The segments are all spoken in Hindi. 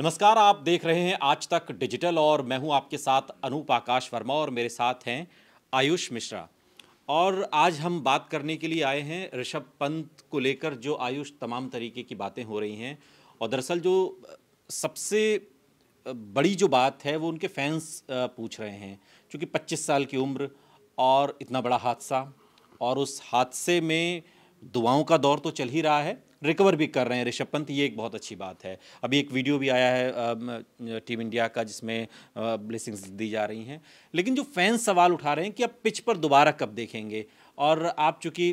नमस्कार आप देख रहे हैं आज तक डिजिटल और मैं हूं आपके साथ अनूप आकाश वर्मा और मेरे साथ हैं आयुष मिश्रा और आज हम बात करने के लिए आए हैं ऋषभ पंत को लेकर जो आयुष तमाम तरीके की बातें हो रही हैं और दरअसल जो सबसे बड़ी जो बात है वो उनके फैंस पूछ रहे हैं क्योंकि 25 साल की उम्र और इतना बड़ा हादसा और उस हादसे में दुआओं का दौर तो चल ही रहा है रिकवर भी कर रहे हैं ऋषभ पंत ये एक बहुत अच्छी बात है अभी एक वीडियो भी आया है टीम इंडिया का जिसमें ब्लेसिंग्स दी जा रही हैं लेकिन जो फैंस सवाल उठा रहे हैं कि अब पिच पर दोबारा कब देखेंगे और आप चूँकि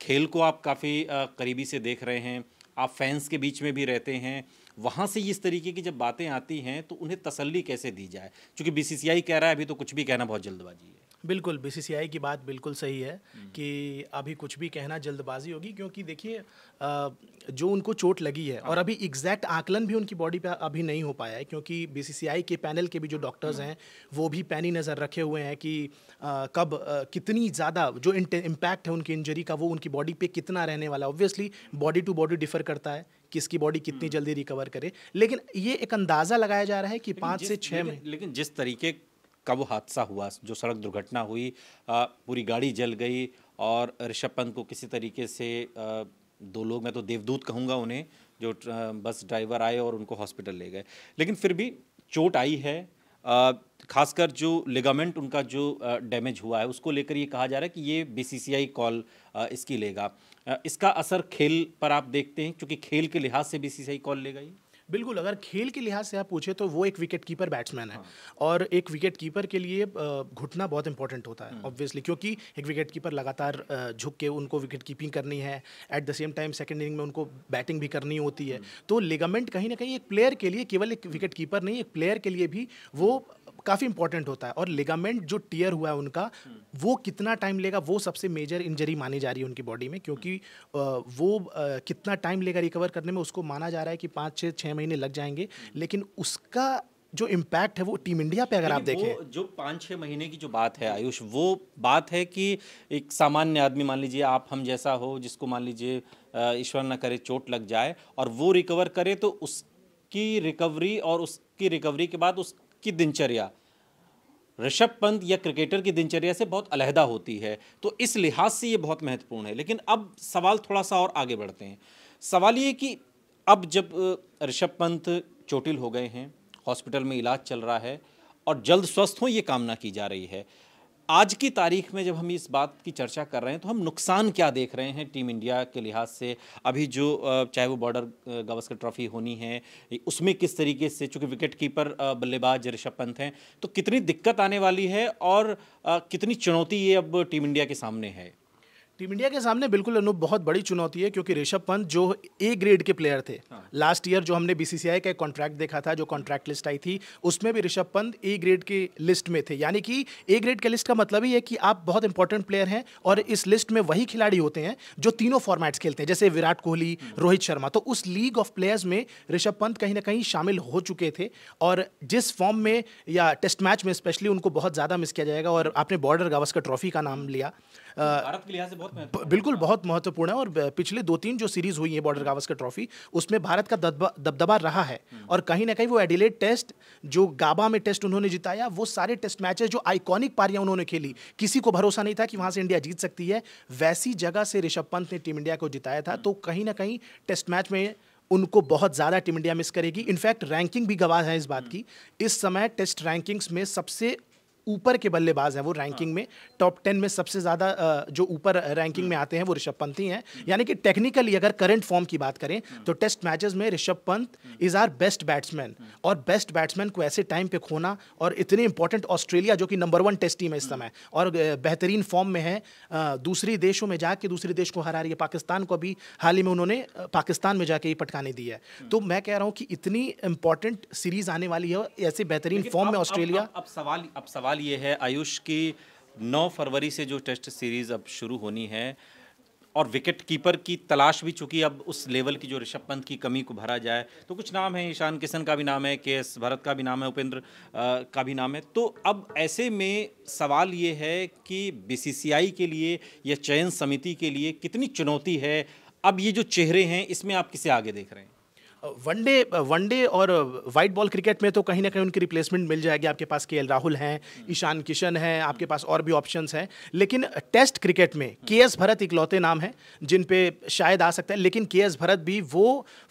खेल को आप काफ़ी करीबी से देख रहे हैं आप फैंस के बीच में भी रहते हैं वहाँ से इस तरीके की जब बातें आती हैं तो उन्हें तसल्ली कैसे दी जाए क्योंकि बीसीसीआई कह रहा है अभी तो कुछ भी कहना बहुत जल्दबाजी है बिल्कुल बीसीसीआई की बात बिल्कुल सही है हम्म। कि अभी कुछ भी कहना जल्दबाजी होगी क्योंकि देखिए जो उनको चोट लगी है और हाँ। अभी एग्जैक्ट आकलन भी उनकी बॉडी पे अभी नहीं हो पाया है क्योंकि बीसीसीआई के पैनल के भी जो डॉक्टर्स हम्म। हैं वो भी पैनी नज़र रखे हुए हैं कि आ, कब आ, कितनी ज़्यादा जो इम्पैक्ट है उनकी इंजरी का वो उनकी बॉडी पे कितना रहने वाला है obviously body to body differ करता है किसकी बॉडी कितनी हम्म। जल्दी रिकवर करे लेकिन ये एक अंदाज़ा लगाया जा रहा है कि पाँच से छः में लेकिन जिस तरीके का वो हादसा हुआ जो सड़क दुर्घटना हुई पूरी गाड़ी जल गई और ऋषभ पंत को किसी तरीके से दो लोग मैं तो देवदूत कहूँगा उन्हें जो बस ड्राइवर आए और उनको हॉस्पिटल ले गए लेकिन फिर भी चोट आई है खासकर जो लिगामेंट उनका जो डैमेज हुआ है उसको लेकर ये कहा जा रहा है कि ये बीसीसीआई कॉल इसकी लेगा इसका असर खेल पर आप देखते हैं क्योंकि खेल के लिहाज से बीसीसीआई कॉल लेगा ये बिल्कुल अगर खेल के लिहाज से आप पूछे तो वो एक विकेट कीपर बैट्समैन है हाँ। और एक विकेट कीपर के लिए घुटना बहुत इंपॉर्टेंट होता है ऑब्वियसली हम्म। क्योंकि एक विकेट कीपर लगातार झुक के उनको विकेट कीपिंग करनी है at the same time second inning में उनको बैटिंग भी करनी होती है हम्म। तो लिगामेंट कहीं ना कहीं एक प्लेयर के लिए केवल एक विकेट कीपर नहीं एक प्लेयर के लिए भी वो काफ़ी इंपॉर्टेंट होता है और लिगामेंट जो टीयर हुआ है उनका वो कितना टाइम लेगा वो सबसे मेजर इंजरी मानी जा रही है उनकी बॉडी में क्योंकि वो कितना टाइम लेगा रिकवर करने में उसको माना जा रहा है कि पाँच छः छः महीने लग जाएंगे लेकिन उसका जो इम्पैक्ट है वो टीम इंडिया पे अगर आप देखें जो पाँच छः महीने की जो बात है आयुष वो बात है कि एक सामान्य आदमी मान लीजिए आप हम जैसा हो जिसको मान लीजिए ईश्वर न करे चोट लग जाए और वो रिकवर करे तो उसकी रिकवरी और उसकी रिकवरी के बाद उस की दिनचर्या ऋषभ पंत या क्रिकेटर की दिनचर्या से बहुत अलहदा होती है तो इस लिहाज से ये बहुत महत्वपूर्ण है लेकिन अब सवाल थोड़ा सा और आगे बढ़ते हैं सवाल ये कि अब जब ऋषभ पंत चोटिल हो गए हैं हॉस्पिटल में इलाज चल रहा है और जल्द स्वस्थ हों ये कामना की जा रही है आज की तारीख में जब हम इस बात की चर्चा कर रहे हैं तो हम नुकसान क्या देख रहे हैं टीम इंडिया के लिहाज से अभी जो चाहे वो बॉर्डर गावस्कर ट्रॉफी होनी है उसमें किस तरीके से चूंकि विकेट कीपर बल्लेबाज ऋषभ पंत हैं तो कितनी दिक्कत आने वाली है और कितनी चुनौती ये अब टीम इंडिया के सामने है टीम इंडिया के सामने बिल्कुल अनुप बहुत बड़ी चुनौती है क्योंकि ऋषभ पंत जो ए ग्रेड के प्लेयर थे हाँ। लास्ट ईयर जो हमने बीसीसीआई का कॉन्ट्रैक्ट देखा था जो कॉन्ट्रैक्ट लिस्ट आई थी उसमें भी ऋषभ पंत ए ग्रेड की लिस्ट में थे यानी कि ए ग्रेड के लिस्ट का मतलब ही है कि आप बहुत इंपॉर्टेंट प्लेयर हैं और इस लिस्ट में वही खिलाड़ी होते हैं जो तीनों फॉर्मेट्स खेलते हैं जैसे विराट कोहली हाँ। रोहित शर्मा तो उस लीग ऑफ प्लेयर्स में ऋषभ पंत कहीं ना कहीं शामिल हो चुके थे और जिस फॉर्म में या टेस्ट मैच में स्पेशली उनको बहुत ज़्यादा मिस किया जाएगा और आपने बॉर्डर गावस्कर ट्रॉफी का नाम लिया भारत के लिहाज से बहुत बिल्कुल बहुत महत्वपूर्ण है और पिछले दो तीन जो सीरीज हुई है बॉर्डर गावस्कर ट्रॉफी उसमें भारत का दबदबा रहा है हम्म। और कहीं ना कहीं वो एडिलेट टेस्ट जो गाबा में टेस्ट उन्होंने जिताया वो सारे टेस्ट मैचेस जो आइकॉनिक पारियां उन्होंने खेली किसी को भरोसा नहीं था कि वहां से इंडिया जीत सकती है वैसी जगह से ऋषभ पंत ने टीम इंडिया को जिताया था हम्म। तो कहीं ना कहीं टेस्ट मैच में उनको बहुत ज़्यादा टीम इंडिया मिस करेगी इनफैक्ट रैंकिंग भी गवाह है इस बात हम्म। की इस समय टेस्ट रैंकिंग्स में सबसे ऊपर के बल्लेबाज हैं वो रैंकिंग हाँ। में टॉप टेन में सबसे ज़्यादा जो ऊपर रैंकिंग में आते हैं वो ऋषभ पंत ही हैं हम्म। यानी कि टेक्निकली अगर करंट फॉर्म की बात करें हम्म। तो टेस्ट मैचेस में Rishabh Pant is our best batsman और बेस्ट बैट्समैन को ऐसे टाइम पे खोना और इतने इंपॉर्टेंट ऑस्ट्रेलिया जो कि नंबर वन टेस्ट टीम है इस समय हम्म। और बेहतरीन फॉर्म में है दूसरे देशों में जाके दूसरे देश को हरा रही है पाकिस्तान को भी हाल ही में उन्होंने पाकिस्तान में जाके ये पटकाने दी है तो मैं कह रहा हूँ कि इतनी इंपॉर्टेंट सीरीज आने वाली है ऐसे बेहतरीन फॉर्म में ऑस्ट्रेलिया अब सवाल अब सवाल सवाल ये है आयुष की 9 फरवरी से जो टेस्ट सीरीज़ अब शुरू होनी है और विकेट कीपर की तलाश भी चुकी अब उस लेवल की जो ऋषभ पंत की कमी को भरा जाए तो कुछ नाम है ईशान किशन का भी नाम है के एस भरत का भी नाम है उपेंद्र का भी नाम है तो अब ऐसे में सवाल ये है कि बीसीसीआई के लिए या चयन समिति के लिए कितनी चुनौती है अब ये जो चेहरे हैं इसमें आप किसे आगे देख रहे हैं वनडे वनडे और वाइट बॉल क्रिकेट में तो कहीं ना कहीं उनकी रिप्लेसमेंट मिल जाएगी आपके पास के राहुल हैं ईशान किशन हैं आपके पास और भी ऑप्शन हैं लेकिन टेस्ट क्रिकेट में के एस भरत इकलौते नाम हैं जिन पे शायद आ सकता है लेकिन के एस भरत भी वो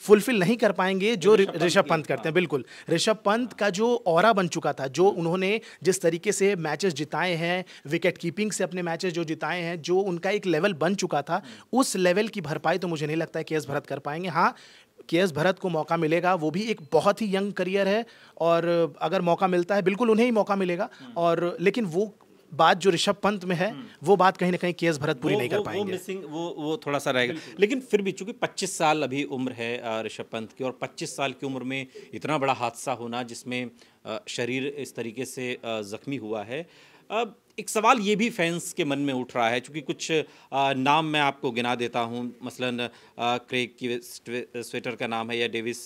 फुलफिल नहीं कर पाएंगे जो ऋषभ पंत करते हैं हाँ। बिल्कुल ऋषभ पंत का जो और बन चुका था जो उन्होंने जिस तरीके से मैचेस जिताए हैं विकेट कीपिंग से अपने मैचेस जो जिताए हैं जो उनका एक लेवल बन चुका था उस लेवल की भरपाई तो मुझे नहीं लगता है के एस भरत कर पाएंगे हाँ के एस भरत को मौका मिलेगा वो भी एक बहुत ही यंग करियर है और अगर मौका मिलता है बिल्कुल उन्हें ही मौका मिलेगा हम्म। और लेकिन वो बात जो ऋषभ पंत में है हम्म। वो बात कहीं ना कहीं के एस भरत पूरी नहीं कर पाएंगे वो मिसिंग वो वो थोड़ा सा रहेगा लेकिन फिर भी चूंकि 25 साल अभी उम्र है ऋषभ पंत की और 25 साल की उम्र में इतना बड़ा हादसा होना जिसमें शरीर इस तरीके से जख्मी हुआ है अब एक सवाल ये भी फैंस के मन में उठ रहा है क्योंकि कुछ नाम मैं आपको गिना देता हूँ मसलन क्रेग की स्वेटर का नाम है या डेविस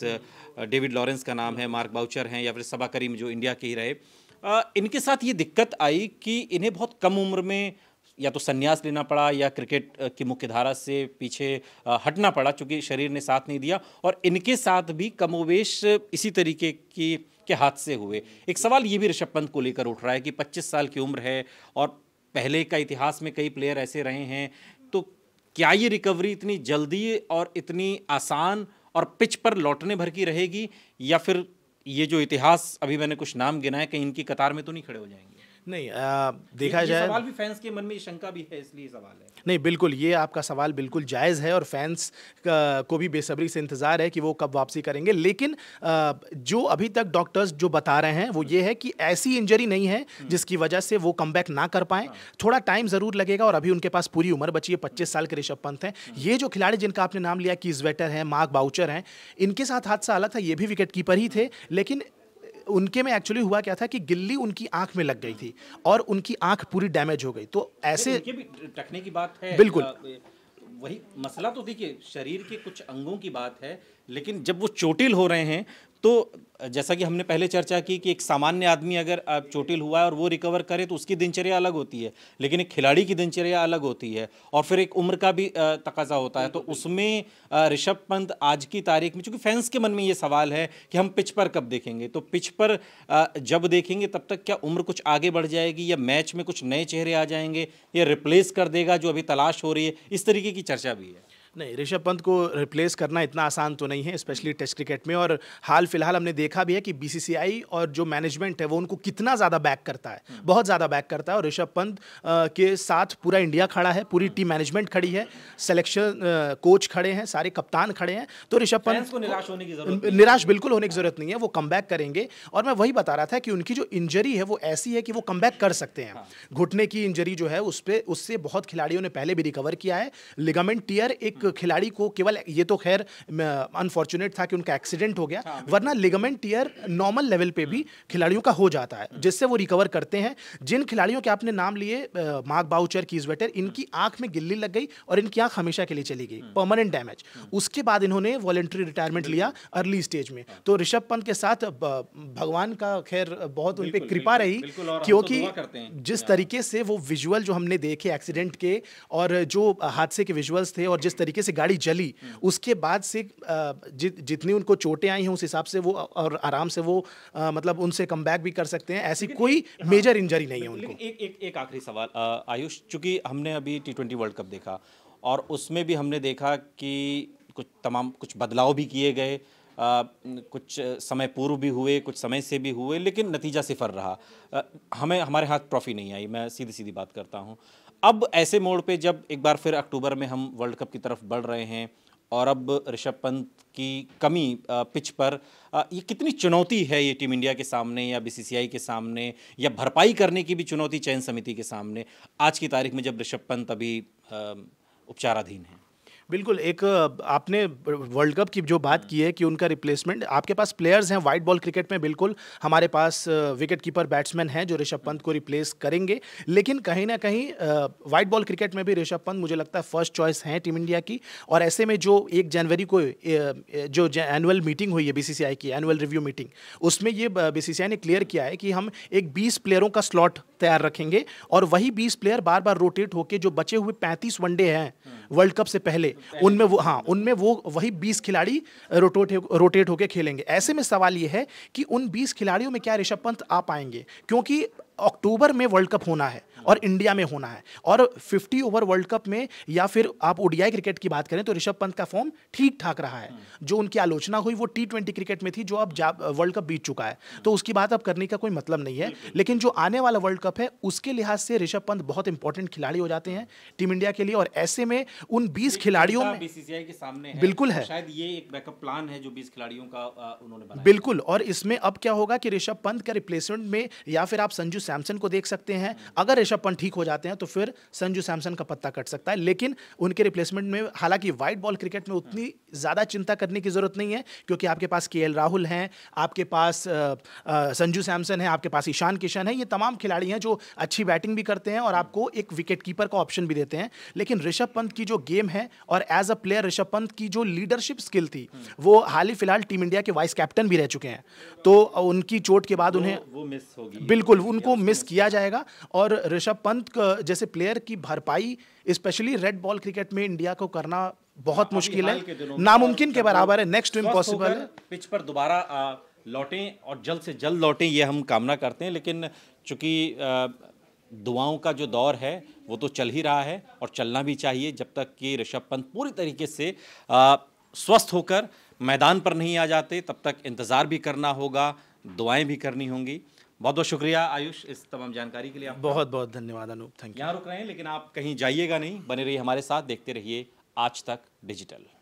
डेविड लॉरेंस का नाम है मार्क बाउचर हैं या फिर सबा करीम जो इंडिया के ही रहे इनके साथ ये दिक्कत आई कि इन्हें बहुत कम उम्र में या तो संन्यास लेना पड़ा या क्रिकेट की मुख्य धारा से पीछे हटना पड़ा चूँकि शरीर ने साथ नहीं दिया और इनके साथ भी कमोवेश इसी तरीके की के हाथ से हुए एक सवाल ये भी ऋषभ पंत को लेकर उठ रहा है कि पच्चीस साल की उम्र है और पहले का इतिहास में कई प्लेयर ऐसे रहे हैं तो क्या ये रिकवरी इतनी जल्दी और इतनी आसान और पिच पर लौटने भर की रहेगी या फिर ये जो इतिहास अभी मैंने कुछ नाम गिना है कहीं इनकी कतार में तो नहीं खड़े हो जाएंगे नहीं आ, देखा जाए सवाल भी फैंस के मन में शंका भी है इसलिए सवाल है नहीं बिल्कुल ये आपका सवाल बिल्कुल जायज़ है और फैंस को भी बेसब्री से इंतज़ार है कि वो कब वापसी करेंगे लेकिन आ, जो अभी तक डॉक्टर्स जो बता रहे हैं वो ये है कि ऐसी इंजरी नहीं है हम्म। जिसकी वजह से वो कम ना कर पाएँ हाँ। थोड़ा टाइम ज़रूर लगेगा और अभी उनके पास पूरी उम्र बची है पच्चीस साल के ऋषभ पंत हैं हाँ। ये जो खिलाड़ी जिनका आपने नाम लिया कि ज्वेटर हैं मार्क बाउचर हैं इनके साथ हादसा अलग था ये भी विकेट कीपर ही थे हाँ। लेकिन उनके में एक्चुअली हुआ क्या था कि गिल्ली उनकी आंख में लग गई थी और उनकी आंख पूरी डैमेज हो गई तो ऐसे टकने की बात है बिल्कुल वही मसला तो देखिए शरीर के कुछ अंगों की बात है लेकिन जब वो चोटिल हो रहे हैं तो जैसा कि हमने पहले चर्चा की कि एक सामान्य आदमी अगर चोटिल हुआ है और वो रिकवर करे तो उसकी दिनचर्या अलग होती है लेकिन एक खिलाड़ी की दिनचर्या अलग होती है और फिर एक उम्र का भी तकाजा होता है तो उसमें ऋषभ पंत आज की तारीख में चूँकि फैंस के मन में ये सवाल है कि हम पिच पर कब देखेंगे तो पिच पर जब देखेंगे तब तक क्या उम्र कुछ आगे बढ़ जाएगी या मैच में कुछ नए चेहरे आ जाएंगे या रिप्लेस कर देगा जो अभी तलाश हो रही है इस तरीके की चर्चा भी है नहीं ऋषभ पंत को रिप्लेस करना इतना आसान तो नहीं है स्पेशली टेस्ट क्रिकेट में और हाल फिलहाल हमने देखा भी है कि बीसीसीआई और जो मैनेजमेंट है वो उनको कितना ज़्यादा बैक करता है हम्म। बहुत ज़्यादा बैक करता है और ऋषभ पंत के साथ पूरा इंडिया खड़ा है पूरी टीम हम्म। मैनेजमेंट खड़ी है सिलेक्शन कोच खड़े हैं सारे कप्तान खड़े हैं तो ऋषभ पंत को निराश होने की जरूरत निराश बिल्कुल होने की जरूरत नहीं है वो कम करेंगे और मैं वही बता रहा था कि उनकी जो इंजरी है वो ऐसी है कि वो कम कर सकते हैं हाँ। घुटने की इंजरी जो है उस पर उससे बहुत खिलाड़ियों ने पहले भी रिकवर किया है लिगामेंट टीयर एक खिलाड़ी को केवल ये तो खैर अनफॉर्चुनेट था कि उनका एक्सीडेंट हो गया हाँ, वरना लिगामेंट टीयर नॉर्मल लेवल पे भी हाँ। खिलाड़ियों का हो जाता है हाँ। जिससे वो रिकवर करते हैं जिन खिलाड़ियों के आपने नाम लिए मार्क बाउचर कीजवेटर इनकी आंख में गिल्ली लग गई और इनकी आंख हमेशा के लिए चली गई परमानेंट डैमेज उसके बाद इन्होंने वॉलेंट्री रिटायरमेंट लिया अर्ली स्टेज में तो ऋषभ पंत के साथ भगवान का खैर बहुत उन पर कृपा रही तो क्योंकि जिस तरीके से वो विजुअल जो हमने देखे एक्सीडेंट के और जो हादसे के विजुअल्स थे और जिस तरीके तरीके से गाड़ी चली उसके बाद से जि, जितनी उनको चोटें आई हैं उस हिसाब से वो और आराम से वो आ, मतलब उनसे कम भी कर सकते हैं ऐसी कोई हाँ, मेजर इंजरी नहीं है उनको एक एक, एक आखिरी सवाल आयुष चूंकि हमने अभी टी ट्वेंटी वर्ल्ड कप देखा और उसमें भी हमने देखा कि कुछ तमाम कुछ बदलाव भी किए गए आ, कुछ समय पूर्व भी हुए कुछ समय से भी हुए लेकिन नतीजा सिफर रहा आ, हमें हमारे हाथ ट्रॉफ़ी नहीं आई मैं सीधी सीधी बात करता हूँ अब ऐसे मोड़ पे जब एक बार फिर अक्टूबर में हम वर्ल्ड कप की तरफ बढ़ रहे हैं और अब ऋषभ पंत की कमी पिच पर ये कितनी चुनौती है ये टीम इंडिया के सामने या बीसीसीआई के सामने या भरपाई करने की भी चुनौती चयन समिति के सामने आज की तारीख में जब ऋषभ पंत अभी उपचाराधीन है बिल्कुल एक आपने वर्ल्ड कप की जो बात की है कि उनका रिप्लेसमेंट आपके पास प्लेयर्स हैं वाइट बॉल क्रिकेट में बिल्कुल हमारे पास विकेट कीपर बैट्समैन हैं जो ऋषभ पंत को रिप्लेस करेंगे लेकिन कहीं ना कहीं वाइट बॉल क्रिकेट में भी ऋषभ पंत मुझे लगता है फर्स्ट चॉइस हैं टीम इंडिया की और ऐसे में जो एक जनवरी को जो एनुअल मीटिंग हुई है बी की एनुअल रिव्यू मीटिंग उसमें ये बी ने क्लियर किया है कि हम एक बीस प्लेयरों का स्लॉट तैयार रखेंगे और वही बीस प्लेयर बार बार रोटेट होकर जो बचे हुए पैंतीस वनडे हैं वर्ल्ड हम्म। कप से पहले उनमें वो हाँ उनमें वो वही बीस खिलाड़ी रोटेट रोटेट होकर खेलेंगे ऐसे में सवाल ये है कि उन बीस खिलाड़ियों में क्या ऋषभ पंत आ पाएंगे क्योंकि अक्टूबर में वर्ल्ड कप होना है और इंडिया में होना है और फिफ्टी ओवर वर्ल्ड कप में या फिर आप ओडीआई क्रिकेट की बात करें तो ऋषभ पंत का फॉर्म ठीक ठाक रहा है हम्म। जो उनकी आलोचना हुई वो टी ट्वेंटी क्रिकेट में थी जो अब वर्ल्ड कप बीत चुका है तो उसकी बात अब करने का कोई मतलब नहीं है लेकिन जो आने वाला वर्ल्ड कप है उसके लिहाज से ऋषभ पंत बहुत इंपॉर्टेंट खिलाड़ी हो जाते हैं टीम इंडिया के लिए और ऐसे में उन बीस खिलाड़ियों में बीसीसीआई के सामने है, बिल्कुल है शायद ये एक बैकअप प्लान है जो बीस खिलाड़ियों का उन्होंने बनाया बिल्कुल और इसमें अब क्या होगा कि ऋषभ पंत का रिप्लेसमेंट में या फिर आप संजू सैमसन को देख सकते हैं हम्म। अगर ऋषभ ऋषभ ठीक हो जाते हैं तो फिर संजू सैमसन का पत्ता कट सकता है लेकिन उनके रिप्लेसमेंट में हालांकि व्हाइट बॉल क्रिकेट में उतनी ज़्यादा चिंता करने की ज़रूरत नहीं है क्योंकि आपके पास के राहुल हैं आपके पास संजू सैमसन है आपके पास ईशान किशन है ये तमाम खिलाड़ी हैं जो अच्छी बैटिंग भी करते हैं और आपको एक विकेट कीपर का ऑप्शन भी देते हैं लेकिन ऋषभ पंत की जो गेम है और as a player Rishabh Pant की जो लीडरशिप स्किल थी वो हाल ही फिलहाल टीम इंडिया के वाइस कैप्टन भी रह चुके हैं तो उनकी चोट के बाद उन्हें वो मिस होगी बिल्कुल उनको मिस किया जाएगा और ऋषभ पंत जैसे प्लेयर की भरपाई स्पेशली रेड बॉल क्रिकेट में इंडिया को करना बहुत मुश्किल है नामुमकिन के बराबर है नेक्स्ट इम्पॉसिबल पिच पर दोबारा लौटें और जल्द से जल्द लौटें ये हम कामना करते हैं लेकिन चूंकि दुआओं का जो दौर है वो तो चल ही रहा है और चलना भी चाहिए जब तक कि ऋषभ पंत पूरी तरीके से स्वस्थ होकर मैदान पर नहीं आ जाते तब तक इंतज़ार भी करना होगा दुआएं भी करनी होंगी बहुत बहुत शुक्रिया आयुष इस तमाम जानकारी के लिए आप बहुत बहुत धन्यवाद अनूप थैंक यू यहाँ रुक रहे हैं लेकिन आप कहीं जाइएगा नहीं बने रहिए हमारे साथ देखते रहिए आज तक डिजिटल